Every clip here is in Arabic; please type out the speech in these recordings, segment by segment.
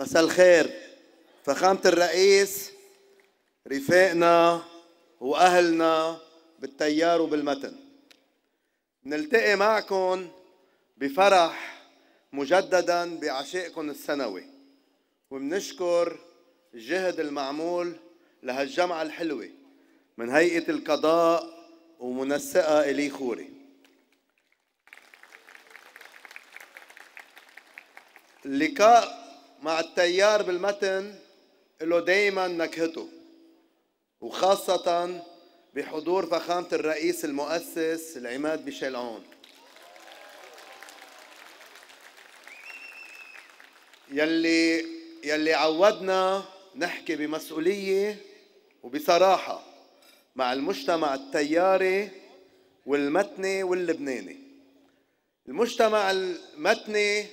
مساء الخير فخامة الرئيس رفاقنا وأهلنا بالتيار وبالمتن نلتقي معكم بفرح مجددا بعشائكم السنوي وبنشكر الجهد المعمول لهالجمعة الحلوة من هيئة القضاء ومنسقة إلي خوري اللقاء مع التيار بالمتن له دايما نكهته وخاصة بحضور فخامة الرئيس المؤسس العماد ميشيل عون يلي يلي عودنا نحكي بمسؤولية وبصراحة مع المجتمع التياري والمتني واللبناني المجتمع المتني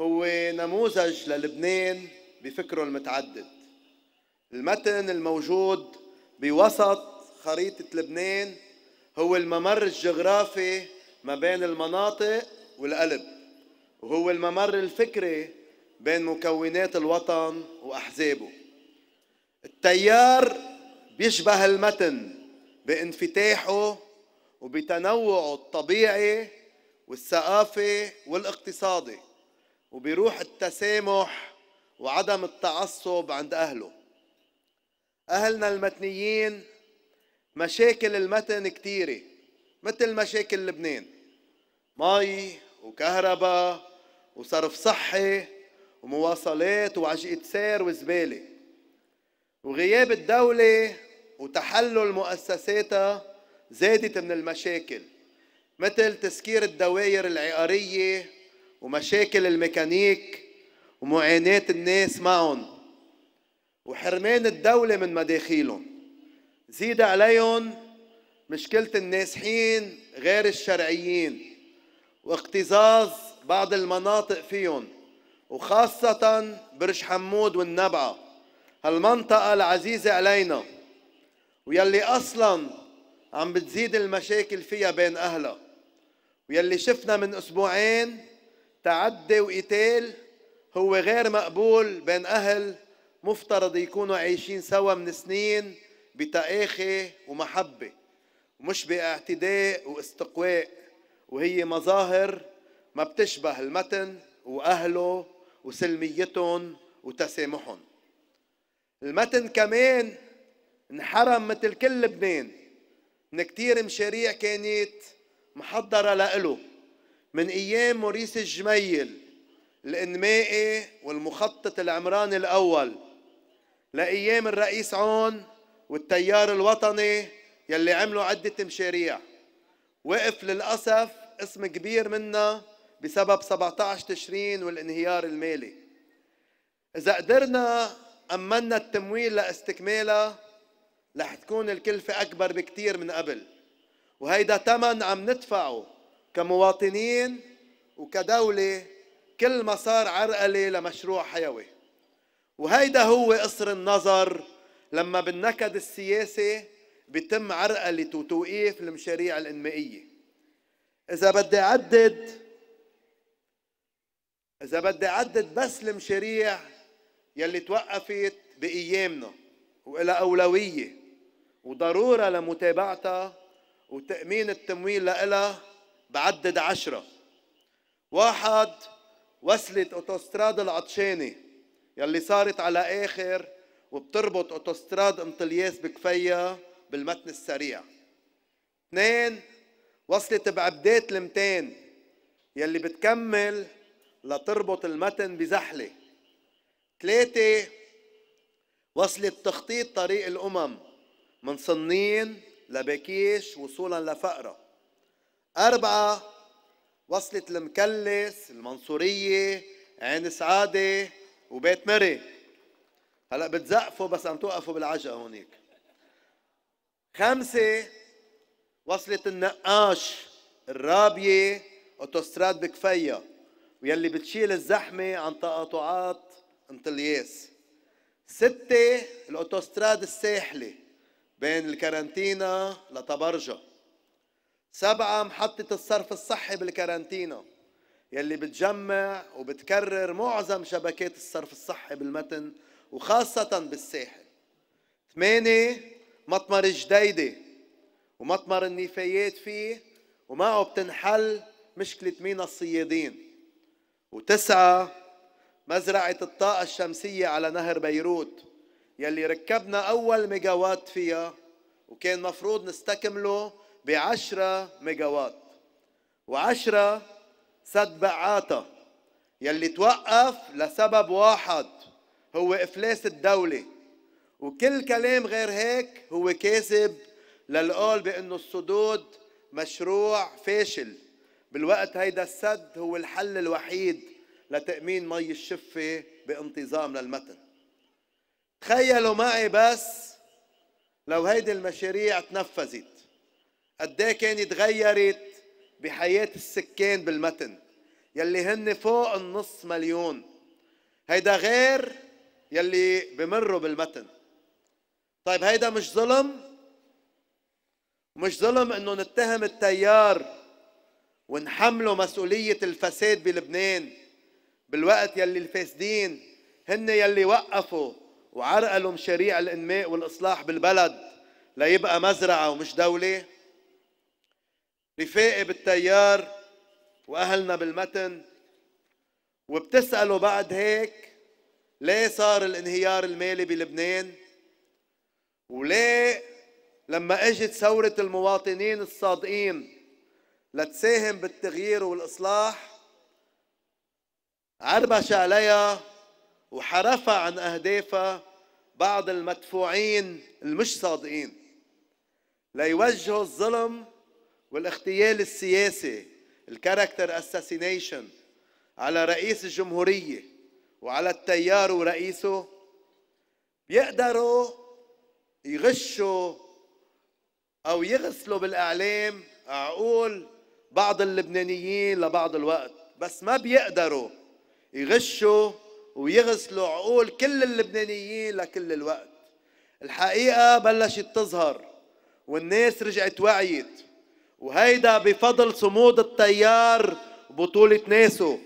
هو نموذج للبنان بفكره المتعدد المتن الموجود بوسط خريطة لبنان هو الممر الجغرافي ما بين المناطق والقلب وهو الممر الفكري بين مكونات الوطن وأحزابه التيار بيشبه المتن بانفتاحه وبتنوعه الطبيعي والثقافي والاقتصادي وبيروح التسامح وعدم التعصب عند أهله أهلنا المتنيين مشاكل المتن كتيرة مثل مشاكل لبنان مي وكهرباء وصرف صحي ومواصلات وعجقة سير وزبالة وغياب الدولة وتحلل مؤسساتها زادت من المشاكل مثل تسكير الدوائر العقارية ومشاكل الميكانيك ومعاناة الناس معهم وحرمان الدولة من مداخيلهم زيد عليهم مشكلة النازحين غير الشرعيين واكتظاظ بعض المناطق فيهم وخاصة برج حمود والنبعة هالمنطقة العزيزة علينا ويلي أصلا عم بتزيد المشاكل فيها بين أهلها ويلي شفنا من أسبوعين تعدي وقتال هو غير مقبول بين أهل مفترض يكونوا عايشين سوا من سنين بتآخي ومحبة مش باعتداء واستقواء وهي مظاهر ما بتشبه المتن وأهله وسلميتهم وتسامحهم المتن كمان انحرم مثل كل لبنان من كتير مشاريع كانت محضرة لإله من ايام موريس الجميل الانمائي والمخطط العمراني الاول لايام الرئيس عون والتيار الوطني يلي عملوا عده مشاريع وقف للاسف اسم كبير منا بسبب 17 تشرين والانهيار المالي اذا قدرنا امنا التمويل لاستكمالها رح تكون الكلفه اكبر بكثير من قبل وهيدا ثمن عم ندفعه كمواطنين وكدولة كل ما صار عرقلة لمشروع حيوي وهيدا هو قصر النظر لما بالنكد السياسي بيتم عرقلة وتوقيف المشاريع الإنمائية إذا بدي أعدد إذا بدي أعدد بس المشاريع يلي توقفت بأيامنا وإلى أولوية وضرورة لمتابعتها وتأمين التمويل لها بعدد عشرة واحد وصلة اوتوستراد العطشانة يلي صارت على آخر وبتربط اوتوستراد امطلياس بكفية بالمتن السريع اثنين وصلت بعبدات لمتين يلي بتكمل لتربط المتن بزحلة ثلاثة وصلت تخطيط طريق الأمم من صنين لبكيش وصولا لفقره أربعة وصلت المكلس المنصورية عين سعادة وبيت مري هلا بتزقفوا بس عم توقفوا بالعجقة هونيك خمسة وصلت النقاش الرابية اوتوستراد بكفية ويلي بتشيل الزحمة عن تقاطعات انطلياس ستة الاوتوستراد الساحلة بين الكارنتينا لطبرجة سبعة محطة الصرف الصحي بالكارانتينا يلي بتجمع وبتكرر معظم شبكات الصرف الصحي بالمتن وخاصة بالساحل ثمانية مطمر جديدة ومطمر النفايات فيه ومعه بتنحل مشكلة مينا الصيادين وتسعة مزرعة الطاقة الشمسية على نهر بيروت يلي ركبنا أول ميجاوات فيها وكان مفروض نستكمله ب 10 ميجا وات و10 سد بعاته يلي توقف لسبب واحد هو افلاس الدوله وكل كلام غير هيك هو كاذب للقول بانه الصدود مشروع فاشل بالوقت هيدا السد هو الحل الوحيد لتامين مي الشفه بانتظام للمتن تخيلوا معي بس لو هيدي المشاريع تنفذت قد ايه كانت تغيرت بحياه السكان بالمتن يلي هن فوق النص مليون هيدا غير يلي بمروا بالمتن طيب هيدا مش ظلم مش ظلم انه نتهم التيار ونحمله مسؤولية الفساد بلبنان بالوقت يلي الفاسدين هن يلي وقفوا وعرقلوا مشاريع الانماء والاصلاح بالبلد ليبقى مزرعة ومش دولة رفاقي بالتيار واهلنا بالمتن وبتسالوا بعد هيك ليه صار الانهيار المالي بلبنان وليه لما اجت ثوره المواطنين الصادقين لتساهم بالتغيير والاصلاح عربش عليها وحرفها عن اهدافها بعض المدفوعين المش صادقين ليوجهوا الظلم والاغتيال السياسي الكاركتر اساسينيشن على رئيس الجمهورية وعلى التيار ورئيسه بيقدروا يغشوا أو يغسلوا بالإعلام عقول بعض اللبنانيين لبعض الوقت بس ما بيقدروا يغشوا ويغسلوا عقول كل اللبنانيين لكل الوقت الحقيقة بلشت تظهر والناس رجعت وعيت وهيدا بفضل صمود التيار بطولة ناسو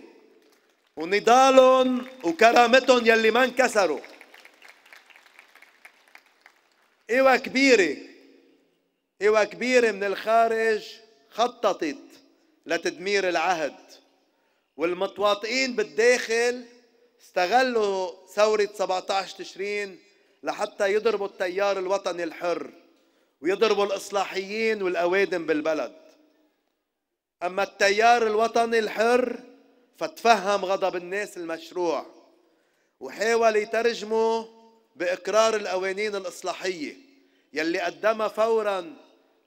ونضالهم وكرامتهم يلي ما انكسروا قوى إيوة كبيرة قوى إيوة كبيرة من الخارج خططت لتدمير العهد والمتواطئين بالداخل استغلوا ثورة 17 تشرين لحتى يضربوا التيار الوطني الحر ويضربوا الإصلاحيين والأوادم بالبلد أما التيار الوطني الحر فتفهم غضب الناس المشروع وحاول يترجمه بإقرار القوانين الإصلاحية يلي قدمها فورا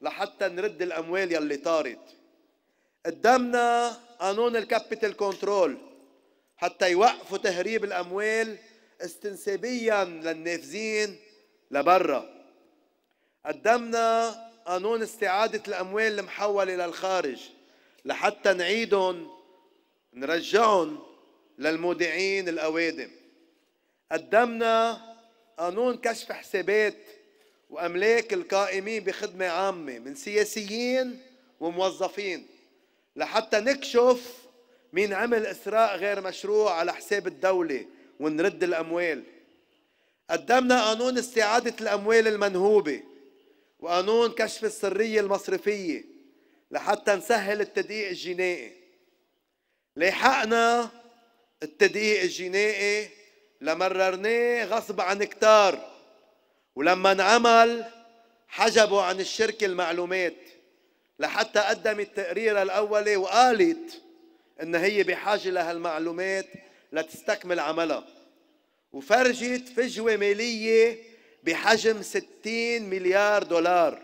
لحتى نرد الأموال يلي طارت قدمنا قانون الكابيتال كنترول حتى يوقفوا تهريب الأموال استنسابيا للنافذين لبرا قدمنا قانون استعادة الأموال المحولة للخارج لحتى نعيدهم نرجعهم للمودعين الأوادم قدمنا قانون كشف حسابات وأملاك القائمين بخدمة عامة من سياسيين وموظفين لحتى نكشف مين عمل إسراء غير مشروع على حساب الدولة ونرد الأموال قدمنا قانون استعادة الأموال المنهوبة وقانون كشف السرية المصرفية لحتى نسهل التدقيق الجنائي لحقنا التدقيق الجنائي لمررناه غصب عن كتار ولما انعمل حجبوا عن الشركة المعلومات لحتى قدمت تقريرها الأولي وقالت إن هي بحاجة لهالمعلومات لتستكمل عملها وفرجت فجوة مالية بحجم 60 مليار دولار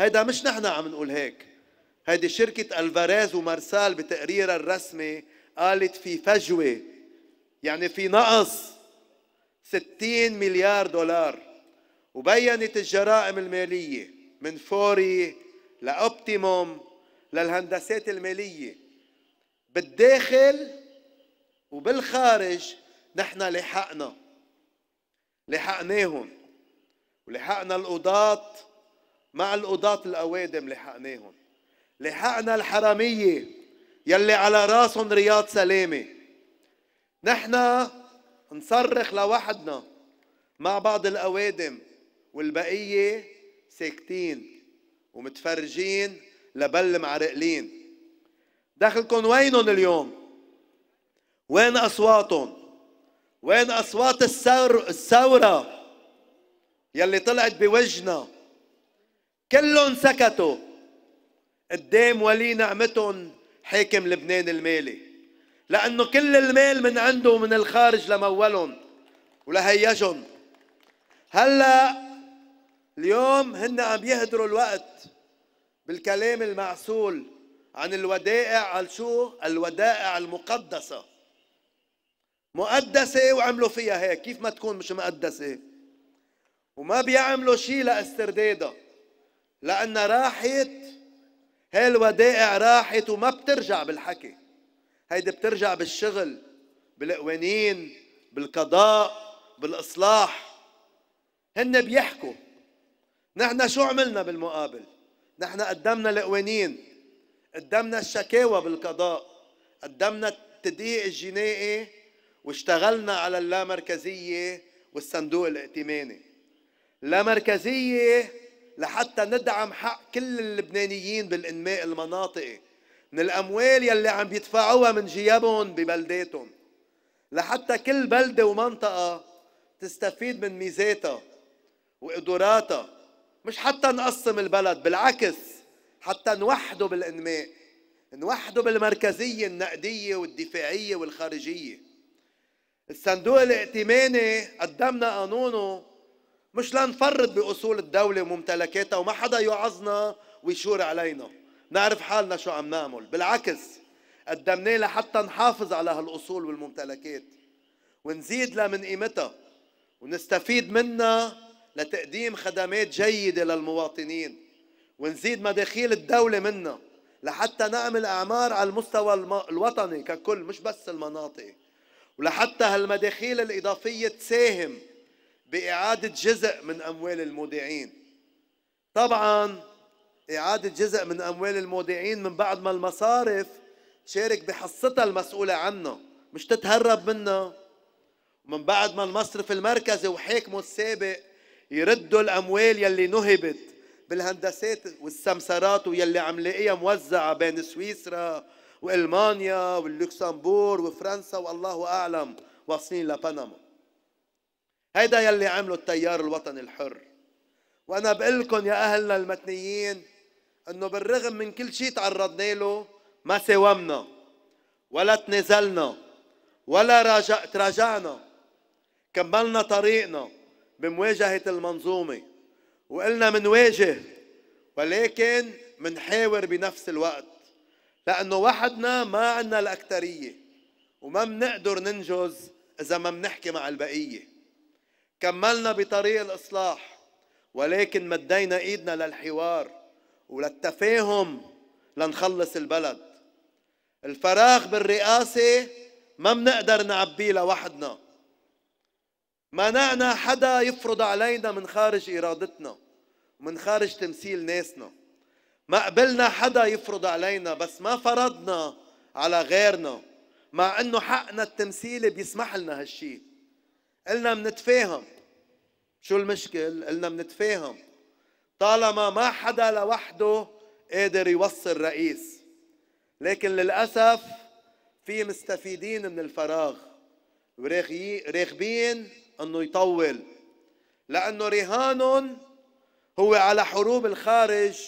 هيدا مش نحن عم نقول هيك هيدي شركة الفاريز ومارسال بتقريرها الرسمي قالت في فجوة يعني في نقص 60 مليار دولار وبينت الجرائم المالية من فوري لأوبتيموم للهندسات المالية بالداخل وبالخارج نحن لحقنا لحقناهم ولحقنا القضاة مع القضاة الأوادم لحقناهم لحقنا الحرامية يلي على راسهم رياض سلامة نحن نصرخ لوحدنا مع بعض الأوادم والبقية ساكتين ومتفرجين لبل معرقلين دخلكم وينهم اليوم وين أصواتهم وين أصوات الثورة يلي طلعت بوجنا كلهم سكتوا قدام ولي نعمتهم حاكم لبنان المالي لأنه كل المال من عنده ومن الخارج لمولهم ولهيجهم هلا اليوم هن عم يهدروا الوقت بالكلام المعسول عن الودائع على شو الودائع المقدسة مقدسة وعملوا فيها هيك كيف ما تكون مش مقدسة وما بيعملوا شيء لاستردادها لأن راحت هالودائع راحت وما بترجع بالحكي هيدي بترجع بالشغل بالقوانين بالقضاء بالإصلاح هن بيحكوا نحن شو عملنا بالمقابل نحن قدمنا القوانين قدمنا الشكاوى بالقضاء قدمنا التدقيق الجنائي واشتغلنا على اللامركزية والصندوق الائتماني لا مركزية لحتى ندعم حق كل اللبنانيين بالإنماء المناطقي من الأموال يلي عم يدفعوها من جيابهم ببلداتهم لحتى كل بلدة ومنطقة تستفيد من ميزاتها وقدراتها مش حتى نقسم البلد بالعكس حتى نوحده بالإنماء نوحده بالمركزية النقدية والدفاعية والخارجية الصندوق الائتماني قدمنا قانونه مش لنفرط باصول الدوله وممتلكاتها وما حدا يعظنا ويشور علينا نعرف حالنا شو عم نعمل بالعكس قدمناه لحتى نحافظ على هالاصول والممتلكات ونزيد لها من قيمتها ونستفيد منها لتقديم خدمات جيده للمواطنين ونزيد مداخيل الدوله منها لحتى نعمل اعمار على المستوى الوطني ككل مش بس المناطق ولحتى هالمداخيل الاضافيه تساهم بإعادة جزء من أموال المودعين طبعا إعادة جزء من أموال المودعين من بعد ما المصارف شارك بحصتها المسؤولة عنها مش تتهرب منها من بعد ما المصرف المركزي وحاكمه السابق يردوا الأموال يلي نهبت بالهندسات والسمسرات ويلي عم لاقيها موزعة بين سويسرا وألمانيا واللوكسمبور وفرنسا والله أعلم واصلين لبنما هيدا يلي عمله التيار الوطني الحر وانا بقول لكم يا اهلنا المتنيين انه بالرغم من كل شيء تعرضنا له ما ساومنا ولا تنزلنا ولا راجع تراجعنا كملنا طريقنا بمواجهة المنظومة وقلنا منواجه ولكن منحاور بنفس الوقت لأنه وحدنا ما عنا الاكثريه وما بنقدر ننجز إذا ما بنحكي مع البقية كملنا بطريق الإصلاح ولكن مدينا إيدنا للحوار وللتفاهم لنخلص البلد الفراغ بالرئاسة ما منقدر نعبيه لوحدنا منعنا حدا يفرض علينا من خارج إرادتنا من خارج تمثيل ناسنا ما قبلنا حدا يفرض علينا بس ما فرضنا على غيرنا مع انه حقنا التمثيلي بيسمح لنا هالشي قلنا منتفاهم شو المشكل؟ قلنا بنتفاهم طالما ما حدا لوحده قادر يوصل رئيس لكن للأسف في مستفيدين من الفراغ وراغبين أنه يطول لأنه رهانهم هو على حروب الخارج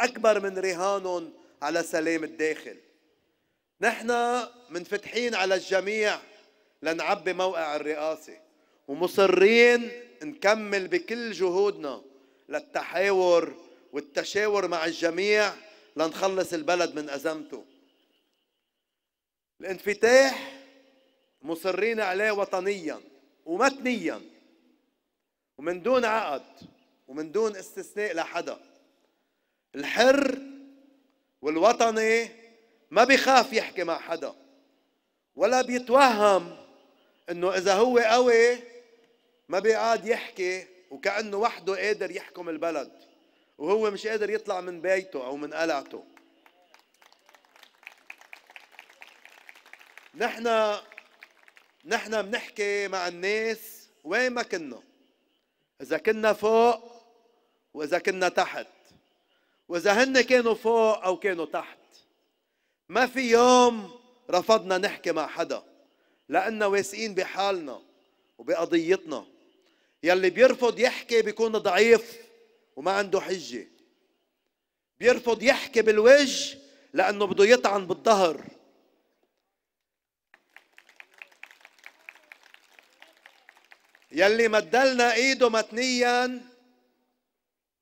أكبر من رهانهم على سلام الداخل نحن منفتحين على الجميع لنعبي موقع الرئاسة ومصرين نكمل بكل جهودنا للتحاور والتشاور مع الجميع لنخلص البلد من أزمته الانفتاح مصرين عليه وطنيا ومتنيا ومن دون عقد ومن دون استثناء لحدا الحر والوطني ما بيخاف يحكي مع حدا ولا بيتوهم انه اذا هو قوي ما بيقعد يحكي وكأنه وحده قادر يحكم البلد وهو مش قادر يطلع من بيته أو من قلعته نحن نحن بنحكي مع الناس وين ما كنا إذا كنا فوق وإذا كنا تحت وإذا هن كانوا فوق أو كانوا تحت ما في يوم رفضنا نحكي مع حدا لأننا واثقين بحالنا وبقضيتنا يلي بيرفض يحكي بيكون ضعيف وما عنده حجة بيرفض يحكي بالوجه لأنه بده يطعن بالظهر يلي مدلنا ايده متنيا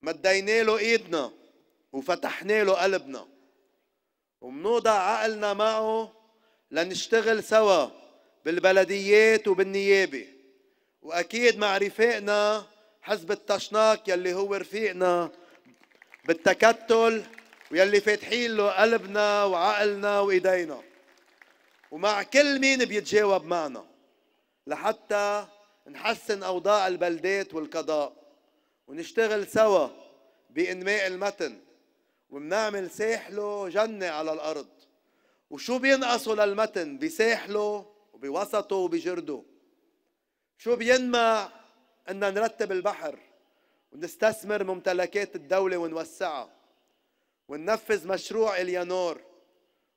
مدينا له ايدنا وفتحنا له قلبنا ومنوضع عقلنا معه لنشتغل سوا بالبلديات وبالنيابه واكيد مع رفاقنا حزب التشناك يلي هو رفيقنا بالتكتل ويلي فاتحين له قلبنا وعقلنا وايدينا ومع كل مين بيتجاوب معنا لحتى نحسن اوضاع البلدات والقضاء ونشتغل سوا بانماء المتن ومنعمل ساحله جنه على الارض وشو بينقصوا للمتن بساحله وبوسطه وبجرده شو بينما أن نرتب البحر ونستثمر ممتلكات الدولة ونوسعها وننفذ مشروع اليانور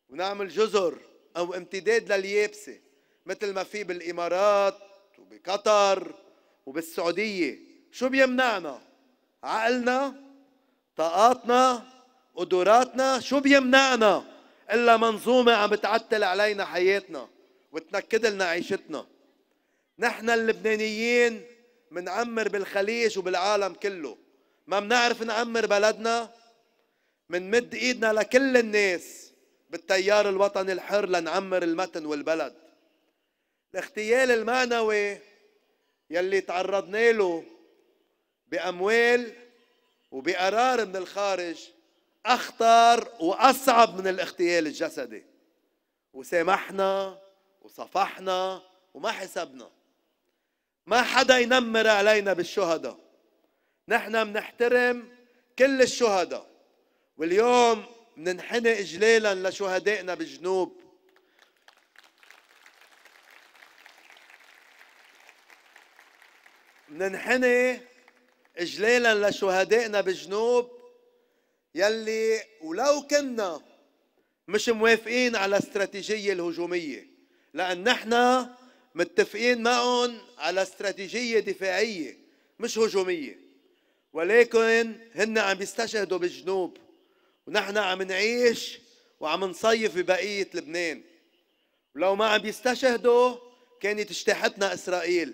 ونعمل جزر أو امتداد لليابسة مثل ما في بالإمارات وبقطر وبالسعودية شو بيمنعنا عقلنا طاقاتنا قدراتنا شو بيمنعنا إلا منظومة عم بتعتل علينا حياتنا وتنكد لنا عيشتنا نحن اللبنانيين منعمر بالخليج وبالعالم كله ما منعرف نعمر بلدنا منمد ايدنا لكل الناس بالتيار الوطني الحر لنعمر المتن والبلد الاغتيال المعنوي يلي تعرضنا له باموال وبقرار من الخارج اخطر واصعب من الاغتيال الجسدي وسامحنا وصفحنا وما حسبنا ما حدا ينمر علينا بالشهداء نحن منحترم كل الشهداء واليوم مننحني إجلالا لشهدائنا بالجنوب مننحني إجلالا لشهدائنا بالجنوب يلي ولو كنا مش موافقين على استراتيجية الهجومية لأن نحن متفقين معهم على استراتيجية دفاعية مش هجومية ولكن هن عم يستشهدوا بالجنوب ونحن عم نعيش وعم نصيف ببقية لبنان ولو ما عم يستشهدوا كانت اجتاحتنا إسرائيل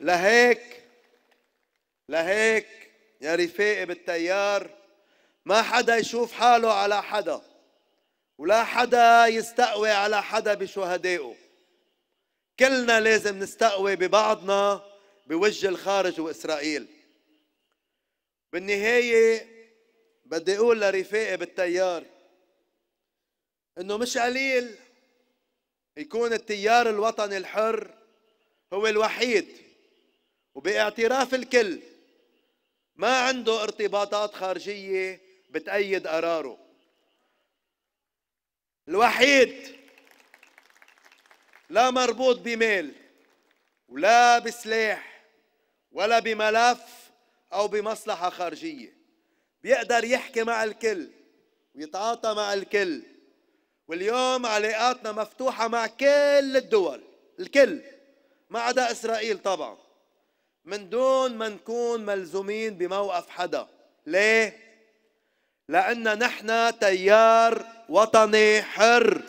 لهيك لهيك يا رفاقي بالتيار ما حدا يشوف حاله على حدا ولا حدا يستقوي على حدا بشهدائه كلنا لازم نستقوي ببعضنا بوجه الخارج واسرائيل بالنهايه بدي اقول لرفاقي بالتيار انه مش قليل يكون التيار الوطني الحر هو الوحيد وباعتراف الكل ما عنده ارتباطات خارجيه بتأيد قراره الوحيد لا مربوط بميل ولا بسلاح ولا بملف او بمصلحه خارجيه بيقدر يحكي مع الكل ويتعاطى مع الكل واليوم علاقاتنا مفتوحه مع كل الدول الكل ما عدا اسرائيل طبعا من دون ما نكون ملزومين بموقف حدا ليه لان نحن تيار وطني حر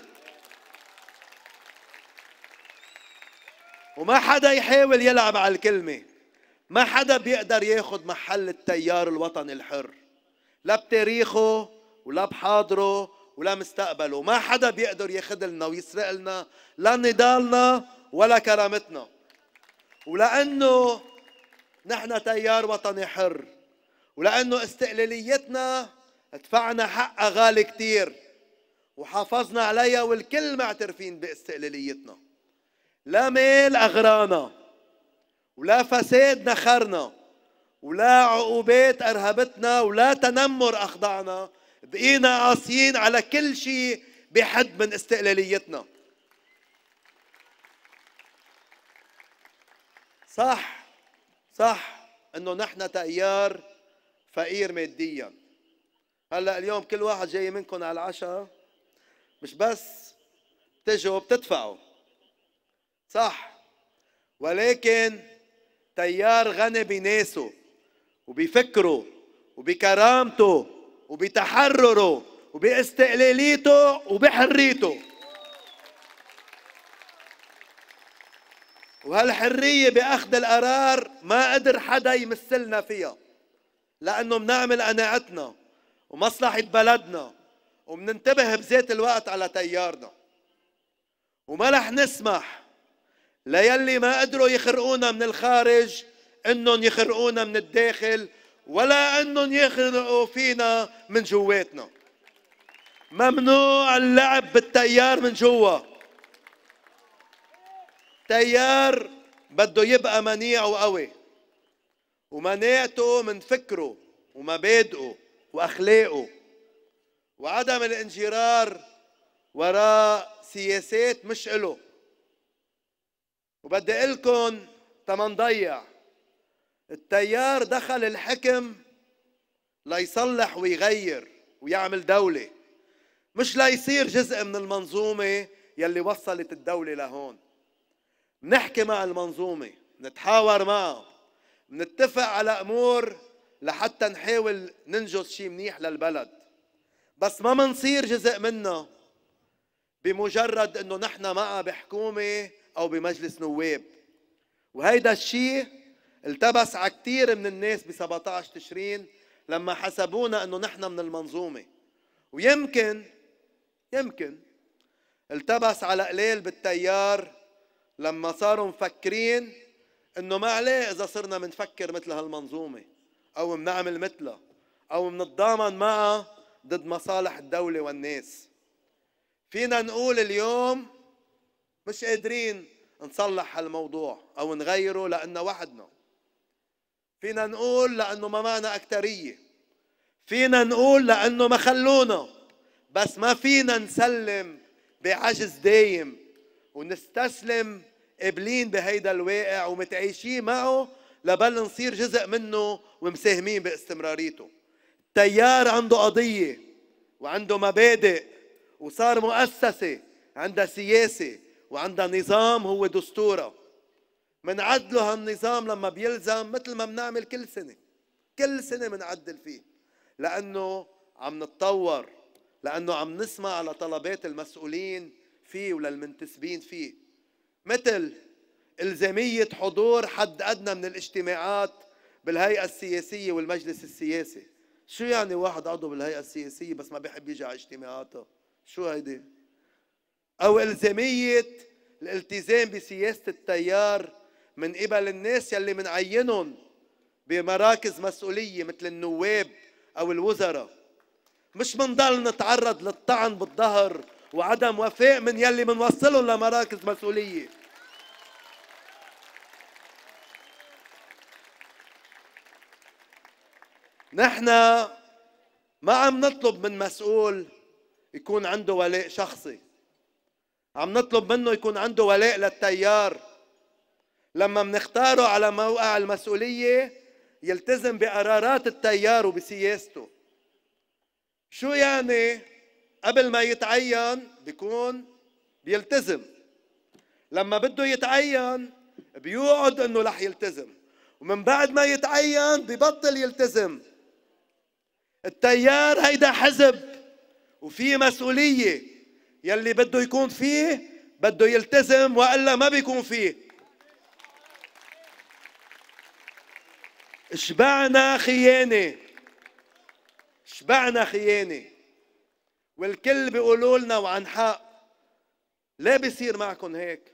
وما حدا يحاول يلعب على الكلمة ما حدا بيقدر ياخد محل التيار الوطني الحر لا بتاريخه ولا بحاضره ولا مستقبله ما حدا بيقدر ياخد لنا ويسرق لنا لا نضالنا ولا كرامتنا ولأنه نحن تيار وطني حر ولأنه استقلاليتنا دفعنا حقها غالي كتير وحافظنا عليها والكل معترفين باستقلاليتنا لا ميل أغرانا ولا فساد نخرنا ولا عقوبات أرهبتنا ولا تنمر أخضعنا بقينا قاسيين على كل شيء بحد من استقلاليتنا صح صح انه نحن تيار فقير ماديا هلا اليوم كل واحد جاي منكم على العشاء مش بس تجوا بتدفعوا صح ولكن تيار غني بناسه وبفكره وبكرامته وبتحرره وباستقلاليته وبحريته وهالحرية بأخذ القرار ما قدر حدا يمثلنا فيها لأنه منعمل قناعتنا ومصلحة بلدنا ومننتبه بذات الوقت على تيارنا وما رح نسمح ليلي ما قدروا يخرقونا من الخارج انهم يخرقونا من الداخل ولا انهم يخرقوا فينا من جواتنا ممنوع اللعب بالتيار من جوا تيار بده يبقى منيع وقوي ومناعته من فكره ومبادئه واخلاقه وعدم الانجرار وراء سياسات مش إله وبدي اقول لكم تما نضيع التيار دخل الحكم ليصلح ويغير ويعمل دولة مش ليصير جزء من المنظومة يلي وصلت الدولة لهون نحكي مع المنظومة نتحاور معه نتفق على أمور لحتى نحاول ننجز شيء منيح للبلد بس ما منصير جزء منها بمجرد انه نحن معها بحكومه او بمجلس نواب وهيدا الشيء التبس على كثير من الناس ب 17 تشرين لما حسبونا انه نحن من المنظومه ويمكن يمكن التبس على قليل بالتيار لما صاروا مفكرين انه ما عليه اذا صرنا منفكر مثل هالمنظومه او منعمل مثلها او منتضامن معها ضد مصالح الدولة والناس فينا نقول اليوم مش قادرين نصلح هالموضوع أو نغيره لأنه وحدنا فينا نقول لأنه ما معنا أكترية فينا نقول لأنه ما خلونا بس ما فينا نسلم بعجز دايم ونستسلم قابلين بهيدا الواقع ومتعايشين معه لبل نصير جزء منه ومساهمين باستمراريته تيار عنده قضية وعنده مبادئ وصار مؤسسة عندها سياسة وعندها نظام هو دستورة منعدله هالنظام لما بيلزم مثل ما بنعمل كل سنة كل سنة منعدل فيه لأنه عم نتطور لأنه عم نسمع على طلبات المسؤولين فيه وللمنتسبين فيه مثل إلزامية حضور حد أدنى من الاجتماعات بالهيئة السياسية والمجلس السياسي شو يعني واحد عضو بالهيئة السياسية بس ما بيحب يجي على اجتماعاتها شو هيدي أو إلزامية الالتزام بسياسة التيار من قبل الناس يلي منعينهم بمراكز مسؤولية مثل النواب أو الوزراء مش منضل نتعرض للطعن بالظهر وعدم وفاء من يلي منوصلهم لمراكز مسؤوليه نحن ما عم نطلب من مسؤول يكون عنده ولاء شخصي عم نطلب منه يكون عنده ولاء للتيار لما منختاره على موقع المسؤولية يلتزم بقرارات التيار وبسياسته شو يعني قبل ما يتعين بيكون بيلتزم لما بده يتعين بيوعد انه رح يلتزم ومن بعد ما يتعين ببطل يلتزم التيار هيدا حزب وفي مسؤولية يلي بده يكون فيه بده يلتزم وإلا ما بيكون فيه شبعنا خيانة شبعنا خيانة والكل بيقولوا لنا وعن حق ليه بيصير معكم هيك؟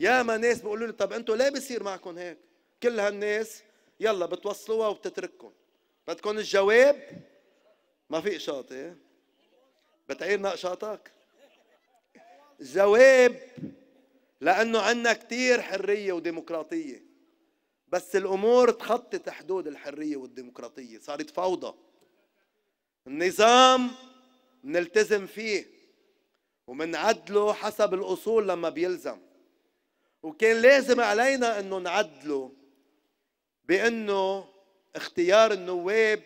يا ما ناس بيقولوا لي طب انتم ليه بيصير معكم هيك؟ كل هالناس يلا بتوصلوها وبتترككم بدكم الجواب ما في شاطئ بتعير نقشاتك جواب لأنه عندنا كثير حرية وديمقراطية بس الأمور تخطت حدود الحرية والديمقراطية صارت فوضى النظام منلتزم فيه ومنعدله حسب الأصول لما بيلزم وكان لازم علينا أنه نعدله بأنه اختيار النواب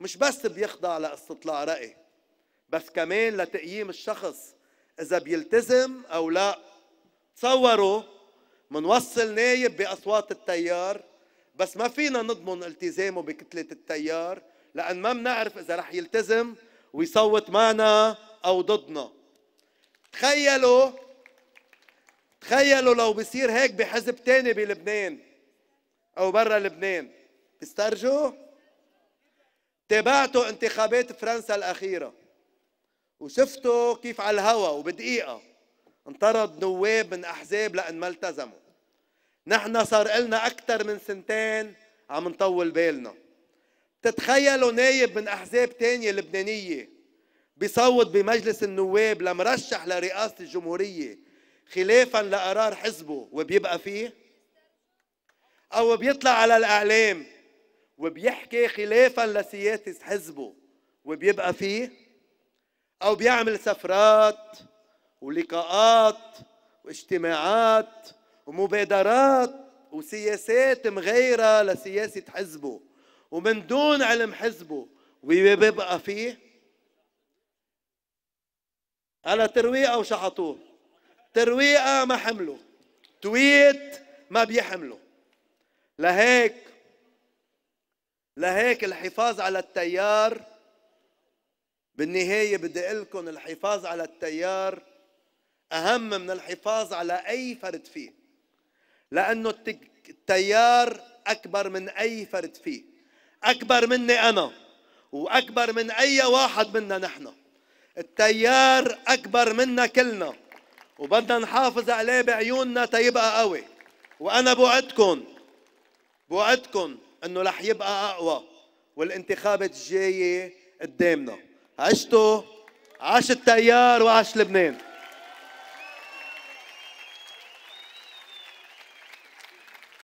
مش بس بيخضع لاستطلاع رأي بس كمان لتقييم الشخص إذا بيلتزم أو لا تصوروا منوصل نايب بأصوات التيار بس ما فينا نضمن التزامه بكتلة التيار لأن ما بنعرف إذا رح يلتزم ويصوت معنا أو ضدنا تخيلوا تخيلوا لو بصير هيك بحزب تاني بلبنان أو برا لبنان بيسترجوا تابعتوا انتخابات فرنسا الأخيرة وشفتوا كيف على الهوى وبدقيقة انطرد نواب من أحزاب لأن ما التزموا نحن صار لنا أكثر من سنتين عم نطول بالنا تتخيلوا نايب من أحزاب تانية لبنانية بيصوت بمجلس النواب لمرشح لرئاسة الجمهورية خلافا لقرار حزبه وبيبقى فيه أو بيطلع على الإعلام وبيحكي خلافا لسياسة حزبه وبيبقى فيه أو بيعمل سفرات ولقاءات واجتماعات ومبادرات وسياسات مغيرة لسياسة حزبه ومن دون علم حزبه وبيبقى فيه على ترويقه وشحطوه ترويقه ما حمله تويت ما بيحمله لهيك لهيك الحفاظ على التيار بالنهايه بدي اقول لكم الحفاظ على التيار اهم من الحفاظ على اي فرد فيه لانه التيار اكبر من اي فرد فيه اكبر مني انا واكبر من اي واحد منا نحن التيار اكبر منا كلنا وبدنا نحافظ عليه بعيوننا تيبقى قوي وانا بوعدكم بوعدكم انه رح يبقى اقوى والانتخابات الجايه قدامنا عشتوا عاش التيار وعاش لبنان